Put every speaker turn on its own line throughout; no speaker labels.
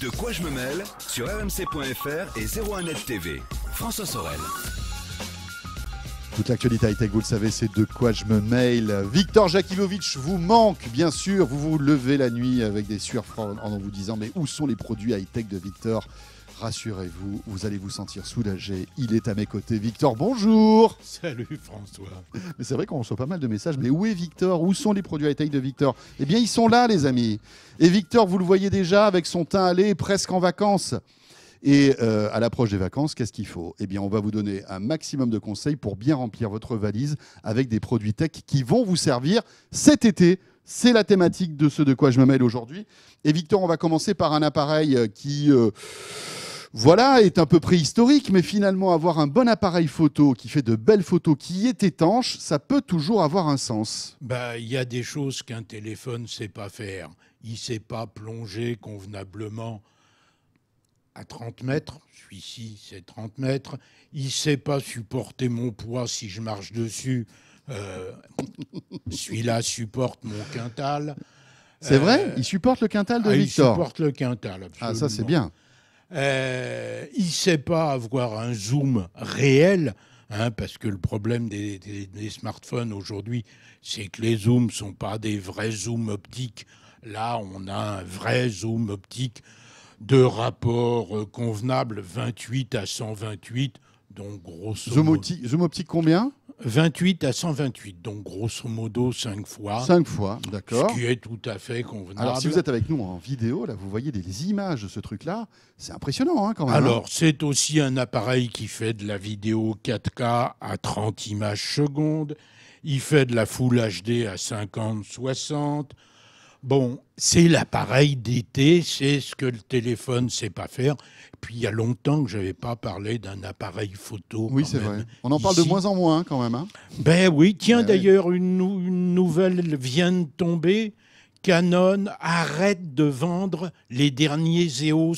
De quoi je me mêle sur rmc.fr et 01net TV. François Sorel. Toute l'actualité high-tech, vous le savez, c'est de quoi je me mail. Victor Jakivovic, vous manque, bien sûr. Vous vous levez la nuit avec des sueurs en vous disant Mais où sont les produits high-tech de Victor rassurez-vous, vous allez vous sentir soulagé. Il est à mes côtés. Victor, bonjour Salut François Mais c'est vrai qu'on reçoit pas mal de messages, mais où est Victor Où sont les produits à tech de Victor Eh bien, ils sont là, les amis Et Victor, vous le voyez déjà, avec son teint allé, presque en vacances et euh, à l'approche des vacances, qu'est-ce qu'il faut Eh bien, on va vous donner un maximum de conseils pour bien remplir votre valise avec des produits tech qui vont vous servir cet été. C'est la thématique de ce de quoi je me mêle aujourd'hui. Et Victor, on va commencer par un appareil euh, qui... Euh, voilà, est un peu préhistorique, mais finalement, avoir un bon appareil photo qui fait de belles photos, qui est étanche, ça peut toujours avoir un sens.
Bah, il y a des choses qu'un téléphone ne sait pas faire. Il ne sait pas plonger convenablement à 30 mètres. Celui-ci, c'est 30 mètres. Il ne sait pas supporter mon poids si je marche dessus. Euh, Celui-là supporte mon quintal.
C'est vrai euh, Il supporte le quintal de ah, Victor Il supporte
le quintal, absolument. Ah, ça, c'est bien. Euh, il ne sait pas avoir un zoom réel, hein, parce que le problème des, smartphones aujourd'hui, c'est que les zooms ne sont pas des vrais zooms optiques. Là, on a un vrai zoom optique de rapport euh, convenable 28 à 128. Donc, grosso modo.
Zoom, optique combien 28 à 128, donc grosso modo 5 fois. 5 fois, d'accord. Ce qui est
tout à fait convenable. Alors si vous êtes
avec nous en vidéo, là vous voyez des images de ce truc-là, c'est impressionnant hein, quand même. Hein. Alors
c'est aussi un appareil qui fait de la vidéo 4K à 30 images secondes, il fait de la Full HD à 50, 60, Bon, c'est l'appareil d'été, c'est ce que le téléphone ne sait pas faire. Puis il y a longtemps que je n'avais pas parlé d'un appareil photo.
Oui, c'est vrai. On en parle de moins en moins hein, quand même. Hein. ben oui, tiens, ben d'ailleurs, une, une,
nouvelle vient de tomber. Canon arrête de vendre les derniers EOS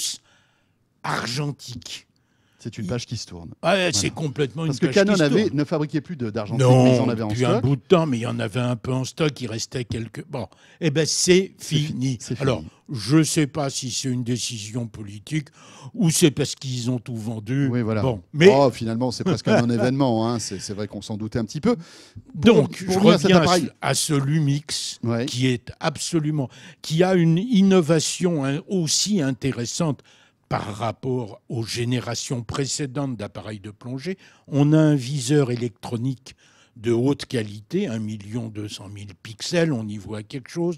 argentiques. C'est une page qui se tourne. Ah,
c'est complètement une page qui se tourne. Parce que Canon ne fabriquait plus d'argent non, ils en avaient un bout
de temps, mais il y en avait un peu en stock, il restait quelques... Bon, eh ben c'est fini. Alors, je ne sais pas si c'est une décision politique ou c'est parce qu'ils ont tout vendu. Oui, voilà. Bon, mais... Oh,
finalement, c'est presque un événement. Hein. C'est vrai qu'on s'en doutait un petit peu. Donc, je reviens à, ce, à
Lumix qui est absolument... qui a une innovation hein, aussi intéressante par rapport aux générations précédentes d'appareils de plongée. On a un viseur électronique de haute qualité, 1 200 000 pixels, on y voit quelque chose,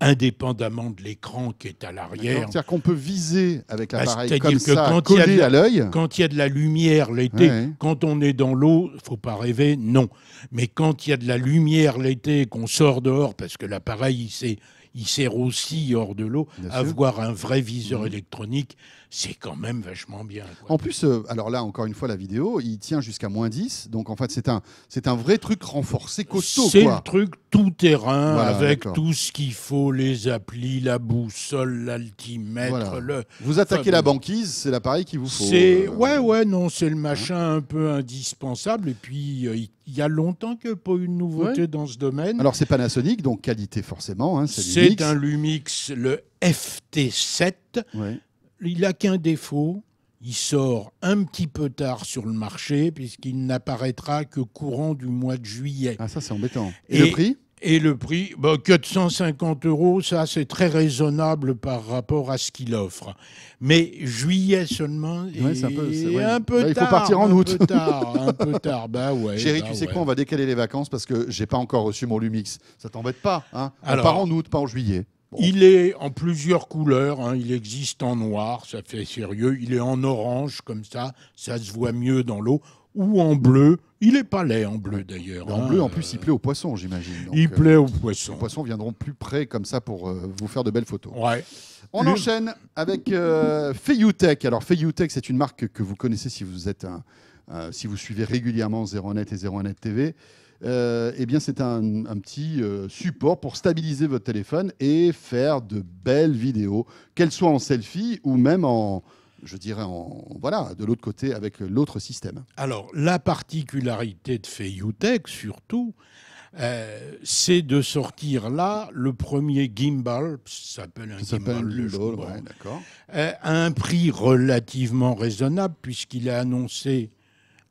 indépendamment de l'écran qui est à l'arrière. C'est-à-dire qu'on
peut viser avec ah, l'appareil comme ça, collé à l'œil.
Quand il y a de la lumière l'été, quand on est dans l'eau, faut pas rêver, non. Mais quand il y a de la lumière l'été qu'on sort dehors, parce que l'appareil, c'est il sert aussi, hors de l'eau, à avoir un vrai viseur mhm. électronique c'est quand même vachement bien.
En plus, euh, alors là, encore une fois, la vidéo, il tient jusqu'à moins 10. Donc, en fait, c'est un, un vrai truc renforcé, costaud. C'est le truc tout
terrain, avec tout ce qu'il faut, les applis, la boussole, l'altimètre. Le... Vous attaquez la
banquise, c'est l'appareil qui vous faut. C'est... Euh,
ouais, ouais, non, c'est le hein machin un peu indispensable. Et puis, euh, il y a longtemps que pas une nouveauté dans ce domaine. Alors, c'est
Panasonic, donc qualité forcément. Hein, c'est,
un Lumix, le FT7. Ouais il n'a qu'un défaut, il sort un petit peu tard sur le marché puisqu'il n'apparaîtra que courant du mois de juillet. Ah ça c'est embêtant. Et, le prix Et le prix, bah, 450 euros, ça c'est très raisonnable par rapport à ce qu'il
offre. Mais juillet seulement, et bah, un peu, tard. Il faut partir en août. tard, Bah Chérie, bah tu sais quoi On va décaler les vacances parce que j'ai pas encore reçu mon Lumix. Ça t'embête pas hein part en août, pas en juillet.
Il est en plusieurs couleurs. Hein. Il existe en noir, ça fait sérieux. Il est en orange, comme ça, ça se voit mieux dans l'eau.
Ou en bleu. Il est pas laid en bleu d'ailleurs. En bleu, hein. en plus, il plaît aux poissons, j'imagine. Il euh, plaît aux poissons. Les poissons viendront plus près comme ça pour euh, vous faire de belles photos.
On enchaîne
avec euh, Feiyutech. Alors, Feiyutech, c'est une marque que vous connaissez si vous êtes si vous suivez régulièrement 01net et 01net TV. Euh, eh bien c'est un, petit euh, support pour stabiliser votre téléphone et faire de belles vidéos, qu'elles soient en selfie ou même en, je dirais, en, voilà, de l'autre côté avec l'autre système. Alors,
la particularité de Feiyutech, surtout, euh, c'est de sortir là le premier gimbal, ça s'appelle un gimbal, à un prix relativement raisonnable puisqu'il est annoncé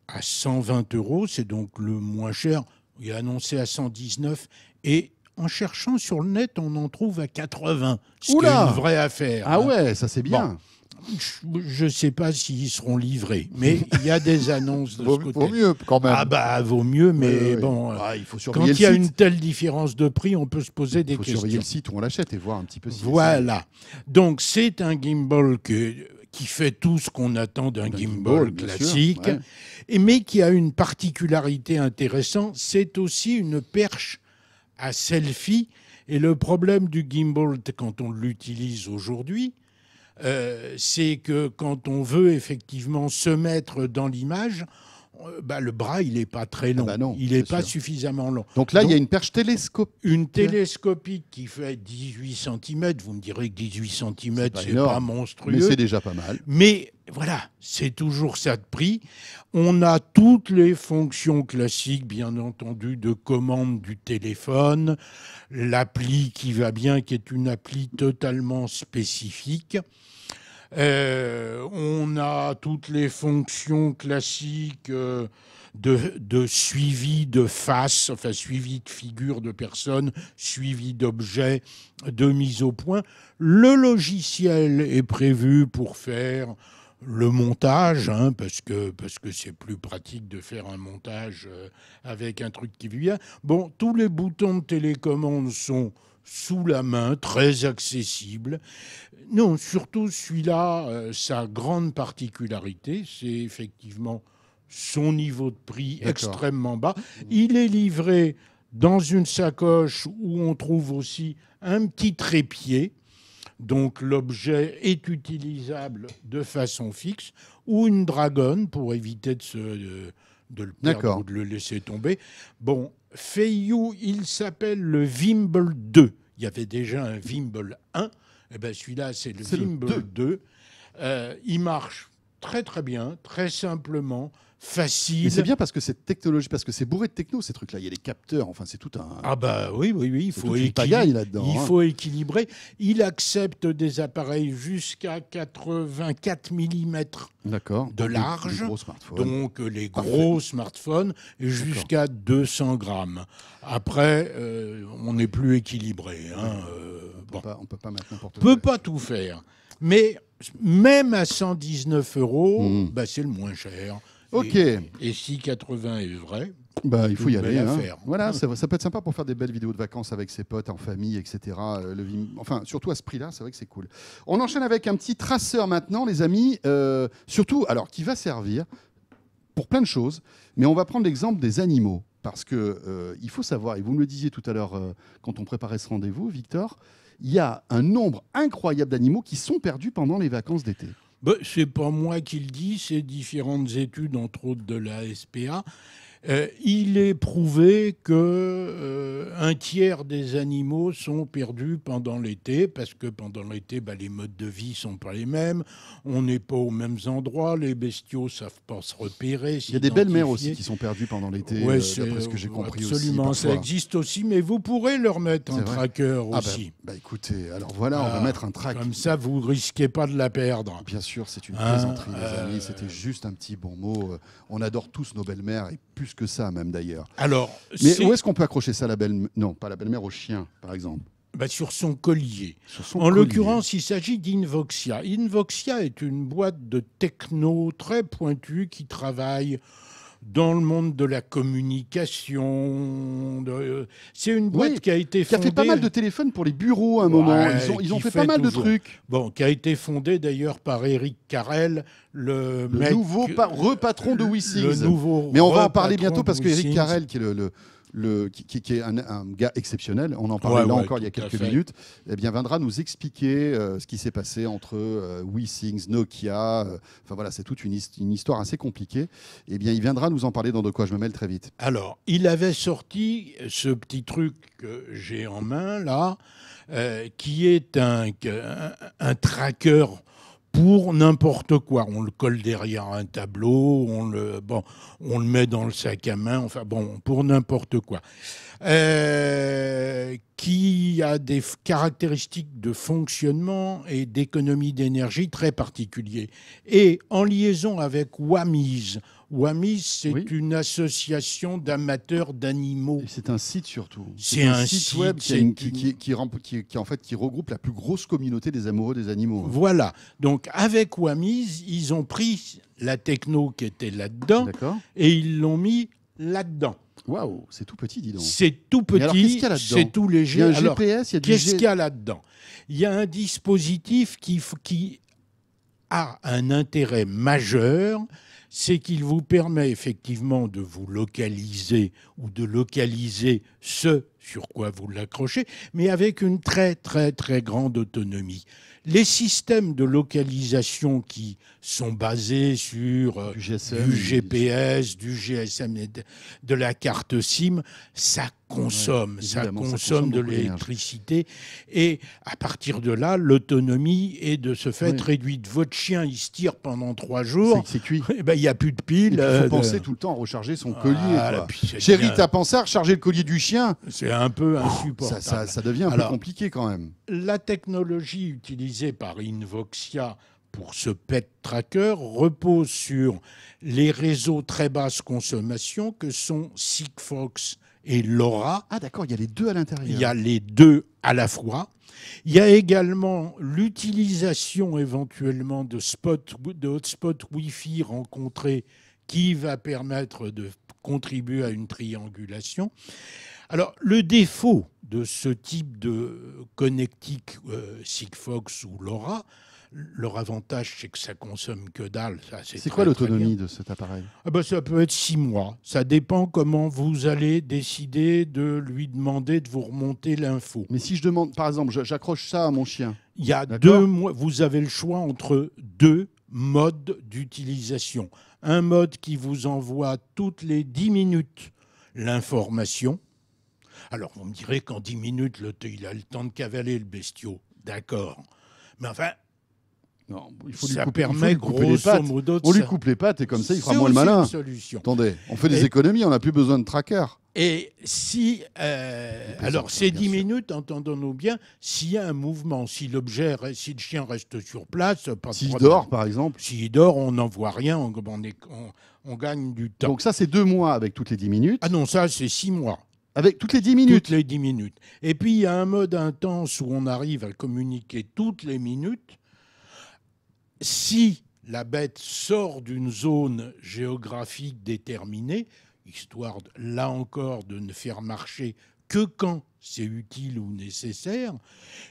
à 120 euros, c'est donc le moins cher il est annoncé à 119 et en cherchant sur le net, on en trouve à 80. C'est une vraie affaire. Ah hein. ouais, ça c'est bien. Je ne sais pas s'ils seront livrés, mais il y a des annonces de ce côté. Vaut mieux quand même. Ah bah vaut mieux, mais bon, ah, il faut quand il y a une telle différence de prix, on peut se poser des questions. il faut Surveiller le site où on l'achète et voir un petit peu. Si voilà. Donc c'est un gimbal que qui fait tout ce qu'on attend d'un gimbal, classique, mais qui a une particularité intéressante, c'est aussi une perche à selfie. Et le problème du gimbal quand on l'utilise aujourd'hui, euh, c'est que quand on veut effectivement se mettre dans l'image, euh, bah, le bras, il n'est pas très ah long. Bah il n'est pas suffisamment long. Donc là, il y a une perche télescopique. Une télescopique qui fait 18 cm. Vous me direz que 18 cm, c'est pas, pas monstrueux. Mais c'est déjà pas mal. Mais voilà, c'est toujours ça de prix. On a toutes les fonctions classiques, bien entendu, de commande du téléphone, l'appli qui va bien, qui est une appli totalement spécifique. Euh, toutes les fonctions classiques euh,
de,
suivi de face, enfin suivi de figure de personne, suivi d'objet, de mise au point. Le logiciel est prévu pour faire le montage, hein, parce que parce que c'est plus pratique de faire un montage euh, avec un truc qui vient. Bon, tous les boutons de télécommande sont sous la main, très accessible. Non, surtout celui-là, euh, sa grande particularité, c'est effectivement son niveau de prix extrêmement bas. Il est livré dans une sacoche où on trouve aussi un petit trépied. Donc l'objet est utilisable de façon fixe ou une dragonne pour éviter de, se, de le perdre ou de le laisser tomber. Bon, Feiyu, il s'appelle le Vimble 2. Il y avait déjà un Vimble 1. Eh ben celui-là, c'est le Wimble
2. Euh, il marche très très bien, très simplement, facile. c'est bien parce que cette technologie, parce que c'est bourré de techno ces trucs-là. Il y a les capteurs, enfin c'est tout un. Ah bah oui,
oui, oui, il faut, équilibrer. il hein. faut
équilibrer. Il accepte des appareils jusqu'à
84 mm de large, donc euh, les gros smartphones smartphones, jusqu'à 200 grammes. Après, euh, on n'est plus équilibré. Hein, euh, on ne peut pas, mettre peut pas tout faire. Mais même à 119 euros, hmm. bah, c'est le moins cher. Ok. Et, si 80 est vrai, bah, il faut y aller. Hein. Voilà,
ça, ça, peut être sympa pour faire des belles vidéos de vacances avec ses potes, en famille, etc. Euh, le, enfin, surtout à ce prix-là, c'est vrai que c'est cool. On enchaîne avec un petit traceur maintenant, les amis. Euh, surtout, alors, qui va servir pour plein de choses, mais on va prendre l'exemple des animaux. Parce que euh, il faut savoir, et vous me le disiez tout à l'heure quand on préparait ce rendez-vous, Victor, il y a un nombre incroyable d'animaux qui sont perdus pendant les vacances d'été. Ce bah, c'est pas moi qui le dis, c'est différentes études, entre autres de la
SPA. Euh, il est prouvé que euh, un tiers des animaux sont perdus pendant l'été parce que pendant l'été, bah, les modes de vie sont pas les mêmes. On n'est pas aux mêmes endroits. Les bestiaux savent pas se repérer. Il y a des belles mères aussi qui
sont perdues pendant l'été. Euh, ce que j'ai compris absolument, ça existe
aussi, mais vous pourrez
leur mettre un tracker ah, ben, aussi. Bah, écoutez, alors voilà, on va ah, mettre un tracker. Comme ça, vous risquez pas de la perdre. Bien sûr, c'est une hein, plaisanterie, les amis. C'était juste un petit bon mot. On adore tous nos belles-mères et plus que ça, même d'ailleurs. Alors, mais où est-ce qu'on peut accrocher ça, la belle Non, pas la belle-mère, au chien, par exemple.
Bah sur son collier. en l'occurrence,
il s'agit d'Invoxia.
Invoxia est une boîte de techno très pointue qui travaille dans le monde de la communication. Euh, c'est une boîte qui a été fondée. Qui a fait pas mal de téléphones pour les bureaux à un moment. Ils ont, fait, pas mal de trucs. Bon, qui a été fondée d'ailleurs par Eric Carrel, le, le nouveau repatron de Wissings. Mais on va en parler bientôt parce que Eric Carrel,
qui est le le, qui, est un, gars exceptionnel, on en parlait là encore il y a quelques minutes, eh bien, viendra nous expliquer euh, ce qui s'est passé entre euh, WeSings, Nokia. Euh, enfin voilà, c'est toute une, histoire assez compliquée. Eh bien, il viendra nous en parler dans De quoi je me mêle très vite. Alors,
il avait sorti ce petit truc que j'ai en main là, euh, qui est un, un, un tracker pour n'importe quoi. On le colle derrière un tableau, on le, bon, on le met dans le sac à main, enfin bon, pour n'importe quoi. Euh, qui a des caractéristiques de fonctionnement et d'économie d'énergie très particuliers. Et en liaison avec WAMIS, WAMIS, c'est une association d'amateurs d'animaux. C'est un site surtout. C'est un, site, web qui,
qui, en fait, qui regroupe la plus grosse communauté des amoureux des animaux. Voilà.
Donc avec WAMIS, ils ont pris la techno qui était là-dedans et ils l'ont mis là-dedans. Waouh, c'est tout petit, dis donc. C'est tout petit, c'est tout léger. Il y a un GPS, il y a du Qu'est-ce qu'il y a là-dedans Il y a un dispositif qui a un intérêt majeur, c'est qu'il vous permet effectivement de vous localiser ou de localiser ce sur quoi vous l'accrochez, mais avec une très très très grande autonomie. Les systèmes de localisation qui sont basés sur euh, du, GPS, du GSM, de la carte SIM, ça consomme, ça, consomme de l'électricité. Et à partir de là, l'autonomie est de ce fait réduite. Votre chien, il se tire pendant trois jours. C'est cuit. Eh ben, il n'y a plus de piles. Il faut euh, penser tout
le temps à recharger son collier. Ah, Chérie, t'as pensé à recharger le collier du chien C'est un peu oh, insupportable. Ça, ça, devient un peu
compliqué quand même. La technologie utilisée par Invoxia pour ce pet tracker repose sur les réseaux très basse consommation que sont Sigfox et l'aura. Ah d'accord, il y a les deux à l'intérieur. Il y a les deux à la fois. Il y a également l'utilisation éventuellement de spot de hotspots Wi-Fi rencontrés qui va permettre de contribuer à une triangulation. Alors, le défaut de ce type de connectique euh, Sigfox ou LoRa, leur avantage, c'est que ça consomme que dalle. C'est quoi l'autonomie de cet appareil ah ben, Ça peut être six mois. Ça dépend comment vous allez décider de lui demander de vous remonter
l'info. Mais si je demande, par exemple, j'accroche ça à mon chien.
Il y a deux mois, vous avez le choix entre deux modes d'utilisation. Un mode qui vous envoie toutes les dix minutes l'information. Alors vous me direz qu'en dix minutes, le, il a le temps de cavaler le bestiau. D'accord. Mais enfin, il faut lui ça permet, de on lui coupe
les pattes et comme ça, il fera moins le malin. Attendez, on fait des économies, on n'a plus besoin de tracker.
Et si, euh, alors ces 10 minutes, entendons-nous bien, s'il y a un mouvement, si l'objet, si le chien reste sur place, s'il dort par exemple, s'il dort, on n'en voit rien, on, gagne du temps. Donc ça, c'est deux mois avec toutes les 10 minutes. Ah non, ça, c'est six mois. Avec toutes les 10 minutes. Toutes les 10 minutes. Et puis il y a un mode intense où on arrive à communiquer toutes les minutes si la bête sort d'une zone géographique déterminée, histoire là encore de ne faire marcher que quand c'est utile ou nécessaire,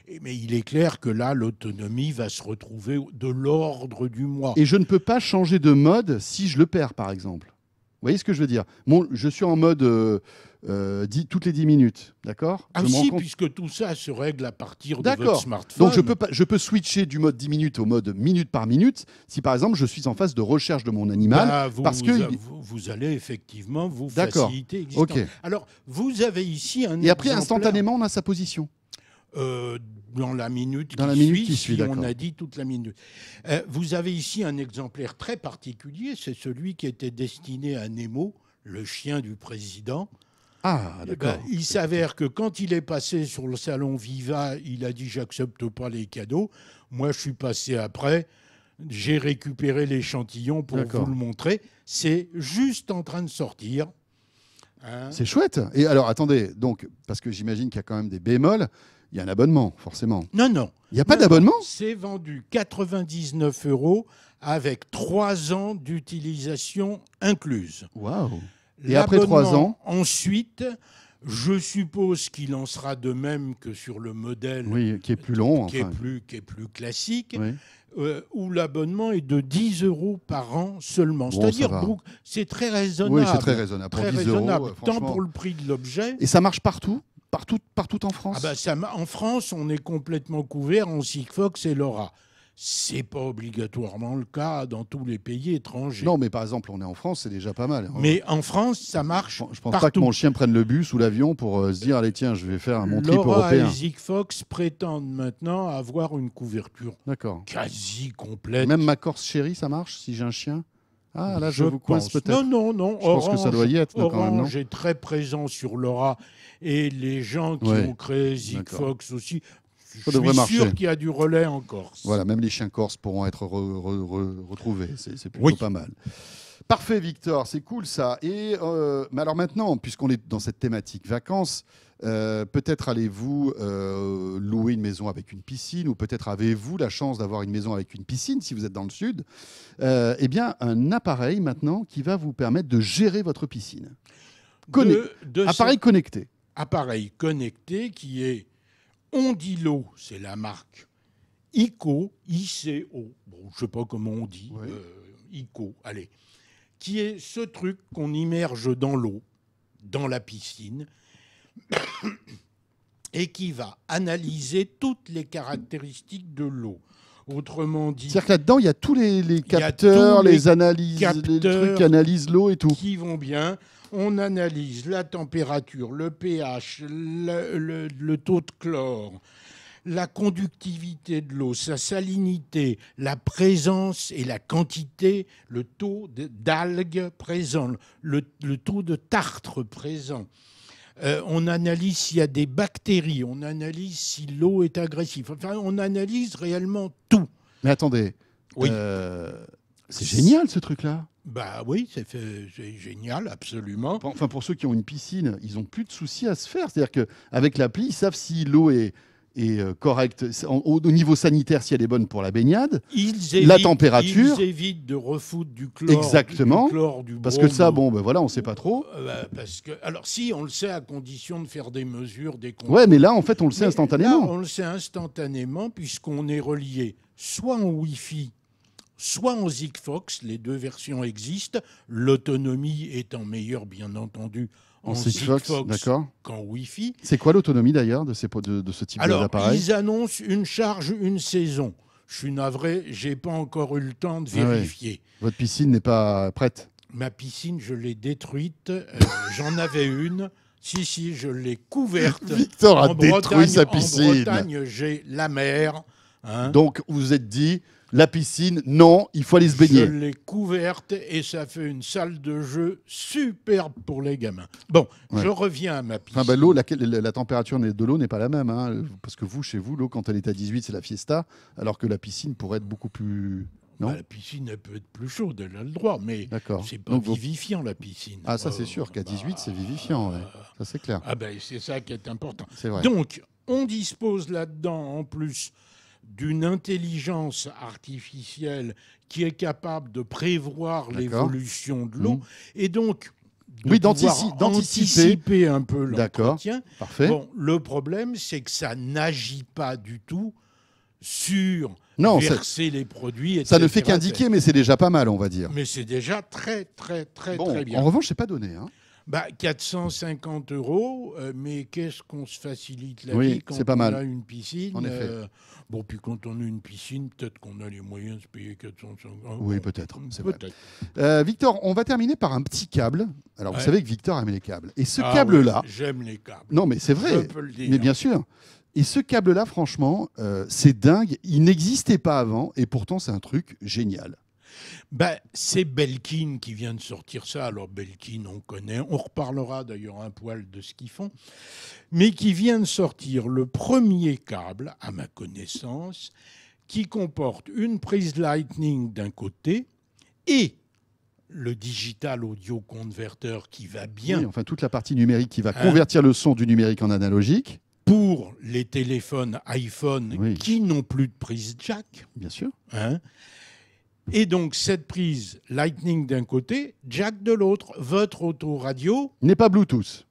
eh mais il est clair que là, l'autonomie va se retrouver de l'ordre du mois. Et je
ne peux pas changer de mode si je le perds, par exemple. Vous voyez ce que je veux dire Je suis en mode... Euh, euh, toutes les 10 minutes, d'accord Ah si,
puisque tout ça se règle à partir de votre smartphone. Donc je peux,
je peux switcher du mode 10 minutes au mode minute par minute si par exemple je suis en phase de recherche de mon animal. Bah, parce que... vous, allez effectivement
vous faciliter D'accord, Alors vous avez ici un... Et après instantanément on a sa position. Euh, dans la minute, dans qui, la minute suit, qui suit, on a dit toute la minute. Euh, vous avez ici un exemplaire très particulier, c'est celui qui était destiné à Nemo, le chien du président, ah, eh ben, d'accord. il s'avère que quand il est passé sur le salon Viva, il a dit j'accepte pas les cadeaux. Moi, je suis passé après. J'ai récupéré l'échantillon pour vous le montrer. C'est juste en train de sortir. Hein c'est chouette.
Et alors, attendez, donc, parce que j'imagine qu'il y a quand même des bémols. Il y a un abonnement, forcément. Non, non. Il n'y a pas d'abonnement
C'est vendu 99 euros avec 3 ans d'utilisation incluse.
Waouh et après trois ans
Ensuite, je suppose qu'il en sera de même que sur le modèle
qui est plus long, qui, est,
plus, qui est plus classique, euh, où l'abonnement est de 10 euros par an seulement. C'est-à-dire c'est très raisonnable. Oui, c'est très raisonnable. pour raisonnable, euh, tant pour le prix de l'objet. Et ça marche partout
Partout, partout en France
ah bah, En France, on est complètement couvert en Sigfox et Laura. C'est pas obligatoirement le cas dans tous les pays étrangers. Non, mais par exemple, on est en France, c'est déjà pas mal. Hein. Mais en France, ça marche. Je pense pas que mon
chien prenne le bus ou l'avion pour euh, se dire allez tiens, je vais faire mon trip Laura européen.
Zig Fox prétendent maintenant avoir une couverture quasi
complète. Même ma Corse chérie, ça marche si j'ai un chien. Ah là, je, je vous coince peut-être. Non, non, non. Je pense que ça doit y être. Orange quand
même, très présent sur Laura et les gens qui ont créé Fox
aussi je suis sûr qu'il y a du relais en Corse. Voilà, même les chiens corses pourront être retrouvés. C'est plutôt pas mal. Parfait, Victor, c'est cool ça. Et euh, alors maintenant, puisqu'on est dans cette thématique vacances, euh, peut-être allez-vous euh, louer une maison avec une piscine, ou peut-être avez-vous la chance d'avoir une maison avec une piscine si vous êtes dans le sud. eh bien, un appareil maintenant qui va vous permettre de gérer votre piscine. appareil connecté. Appareil connecté qui
est on dit l'eau, c'est la marque. ICO, ICO, bon, je sais pas comment on dit, ICO, euh, allez, qui est ce truc qu'on immerge dans l'eau, dans la piscine, et qui va analyser toutes les caractéristiques de l'eau. Autrement
dit. C'est-à-dire que là-dedans, il y a tous les, capteurs, les, analyses, les trucs qui analysent l'eau et tout. Qui vont
bien on analyse la température, le pH, le, taux de chlore, la conductivité de l'eau, sa salinité, la présence et la quantité, le taux d'algues présent, le, taux de tartre présent. Euh, on analyse s'il y a des bactéries, on analyse si l'eau est agressive. Enfin, on analyse réellement tout.
Mais attendez, euh, c'est génial ce truc-là. Bah oui, c'est génial, absolument. Enfin, pour ceux qui ont une piscine, ils n'ont plus de soucis à se faire. C'est-à-dire qu'avec l'appli, ils savent si l'eau est, euh, correcte au, niveau sanitaire, si elle est bonne pour la baignade,
ils la température. Ils évitent de refoutre du chlore. Exactement. parce que ça, bon, ben
voilà, on ne sait pas trop.
Euh, bah, parce que, alors si, on le sait à condition de faire des mesures, des contrôles. Ouais, mais là, en fait, on le sait instantanément. on le sait instantanément puisqu'on est relié soit en Wi-Fi soit en ZigFox, les deux versions existent, l'autonomie étant meilleure bien entendu en ZigFox qu'en Wi-Fi.
C'est quoi l'autonomie d'ailleurs de, de, ce type d'appareil Ils
annoncent une charge, une saison. Je suis navré, j'ai pas encore eu le temps de ah vérifier.
Votre piscine n'est pas prête
Ma piscine, je l'ai détruite. Euh, j'en avais une. Si, si, je l'ai couverte. Victor a détruit sa piscine. En Bretagne, j'ai la mer.
Hein Donc vous êtes dit, la piscine, non, il faut aller se baigner. Je l'ai
couverte et ça fait une salle de jeu superbe pour les gamins. Bon, je reviens à ma bah,
piscine. la, température de l'eau n'est pas la même. Hein, parce que vous, chez vous, l'eau, quand elle est à 18, c'est la fiesta, alors que la piscine pourrait être beaucoup plus... Non bah, la
piscine, peut être plus chaude, elle a le droit, mais c'est pas
vivifiant, la piscine. Ah, ça, c'est sûr oh, qu'à 18, bah, c'est vivifiant, euh, ça, c'est clair. Ah,
ben, c'est ça qui est important. c'est vrai. Donc, on dispose là-dedans, en plus, d'une intelligence artificielle qui est capable de prévoir l'évolution de l'eau hmm. et donc d'anticiper un peu l'entretien. Parfait. Bon, le problème, c'est que ça n'agit pas du tout sur non, verser les produits. Ça ne fait qu'indiquer, mais c'est
déjà pas mal, on va dire.
Mais c'est déjà très, très, très, très bien. En revanche, c'est pas donné. Hein bah, 450 euros, euh, mais qu'est-ce qu'on se facilite la vie quand on a une piscine en effet. Euh, bon, puis quand on a une piscine, peut-être qu'on a les moyens de se payer 450 euros. Oui, peut-être.
Euh, Victor, on va terminer par un petit câble. Alors, vous savez que Victor aime les câbles. Et ce ah câble-là. J'aime
les câbles. Non, mais c'est vrai. Mais bien sûr.
Et ce câble-là, franchement, c'est dingue. Il n'existait pas avant, et pourtant, c'est un truc génial ben,
C'est Belkin qui vient de sortir ça. Alors Belkin, on connaît, on reparlera d'ailleurs un poil de ce qu'ils font, mais qui vient de sortir le premier câble, à ma connaissance, qui comporte une prise Lightning d'un côté et le digital audio converteur qui va bien.
enfin toute la partie numérique qui va hein convertir le son du numérique en analogique. Pour
les téléphones iPhone qui n'ont plus de prise jack. Bien sûr. Hein et donc, cette prise Lightning d'un côté, jack de l'autre. Votre
autoradio. N'est pas Bluetooth.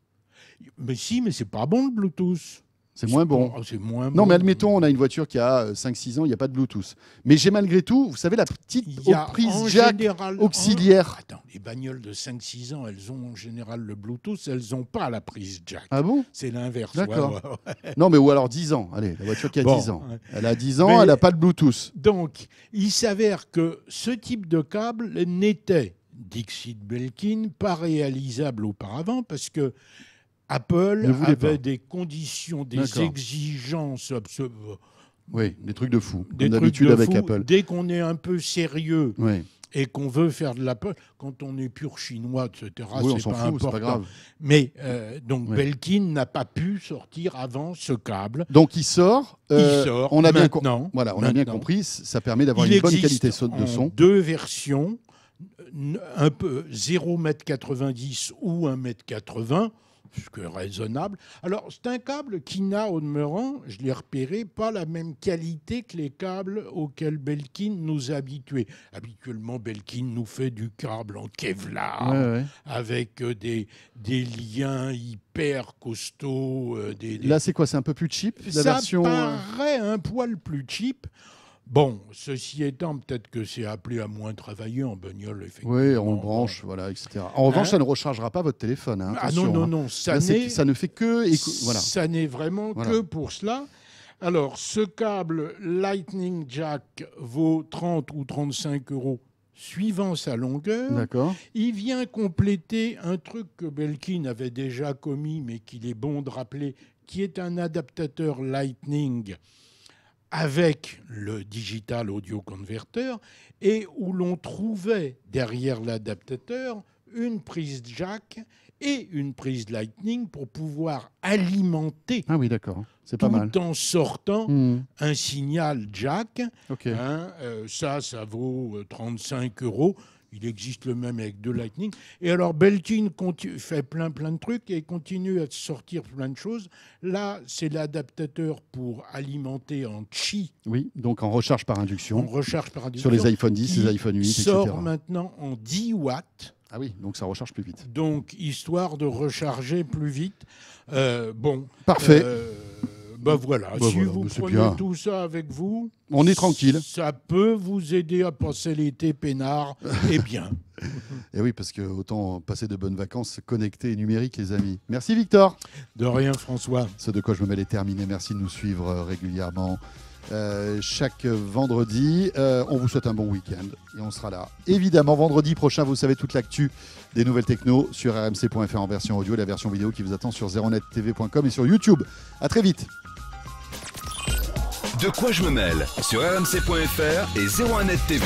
Mais si, mais c'est pas bon le Bluetooth. C'est moins bon. Oh, c'est moins non, mais admettons, on a une voiture qui a 5-6 euh, ans, il n'y a pas de Bluetooth. Mais j'ai malgré tout, vous savez, la petite prise jack auxiliaire.
Attends, les bagnoles de 5-6 ans, elles ont en général le Bluetooth, elles n'ont pas la prise jack. Ah bon C'est l'inverse. D'accord. Non, mais
ou alors 10 ans. Allez, la voiture qui a 10 ans. Elle a 10 ans, elle n'a pas de Bluetooth. Donc, il
s'avère que ce type de câble n'était, Dixit Belkin, pas réalisable auparavant parce que Apple avait des conditions, des exigences
Oui, des trucs de fou. Des avec Apple. Dès
qu'on est un peu sérieux et qu'on veut faire de l'Apple, quand on est pur chinois, etc., c'est pas grave. Mais euh, donc Belkin n'a pas pu sortir avant ce câble. Donc
il sort. Euh, on a bien compris. Ça permet d'avoir une bonne qualité de son.
deux versions, un peu 0,90 m ou 1,80 m ce raisonnable. Alors, c'est un câble qui n'a, au demeurant, je l'ai repéré, pas la même qualité que les câbles auxquels Belkin nous habituait. Habituellement, Belkin nous fait du câble en Kevlar, avec euh, des, des liens hyper costauds. Euh, des, Là, c'est quoi C'est un peu plus cheap la Ça euh paraît
un poil plus
cheap. Bon, ceci étant, peut-être que c'est appelé à moins travailler en bagnole, effectivement.
Oui, on branche, voilà, etc. En hein revanche, ça ne rechargera pas votre téléphone. Hein, ah non, non, hein. non, ça, n'est, ça ne fait que... Voilà. Ça n'est vraiment que
pour cela. Alors, ce câble Lightning Jack vaut 30 ou 35 euros suivant sa longueur. D'accord. Il vient compléter un truc que Belkin avait déjà commis, mais qu'il est bon de rappeler, qui est un adaptateur Lightning avec le digital audio converter et où l'on trouvait derrière l'adaptateur une prise jack et une prise lightning pour pouvoir alimenter. Ah oui, d'accord. C'est pas mal. Tout en sortant hmm. un signal jack. Hein, euh, ça, ça vaut 35 euh, euros. Il existe le même avec deux Lightning. Et alors Belkin fait plein plein de trucs et continue à sortir plein de choses. Là, c'est l'adaptateur pour alimenter en chi.
Oui, donc en recharge par induction. En recharge par induction. Sur les iPhone 10, les iPhone 8, sort
maintenant en 10 watts. Ah oui, donc ça recharge plus vite. Donc, histoire de recharger plus vite. Euh, bon. Parfait. Euh,
ben voilà, bah, si vous prenez tout
ça avec vous, on est tranquille.
Ça peut vous aider à passer l'été peinard et bien. et eh oui, parce que autant passer de bonnes vacances connectées et numériques, les amis. Merci Victor. De rien François. Ce de quoi je me mets les terminer Merci de nous suivre euh, régulièrement. Euh, chaque vendredi. Euh, on vous souhaite un bon week-end et on sera là. Évidemment, vendredi prochain, vous savez toute l'actu des nouvelles techno sur rmc.fr en version audio et la version vidéo qui vous attend sur zeronettv.com et sur YouTube. À très vite. De quoi je me mêle sur rmc.fr et 01net TV.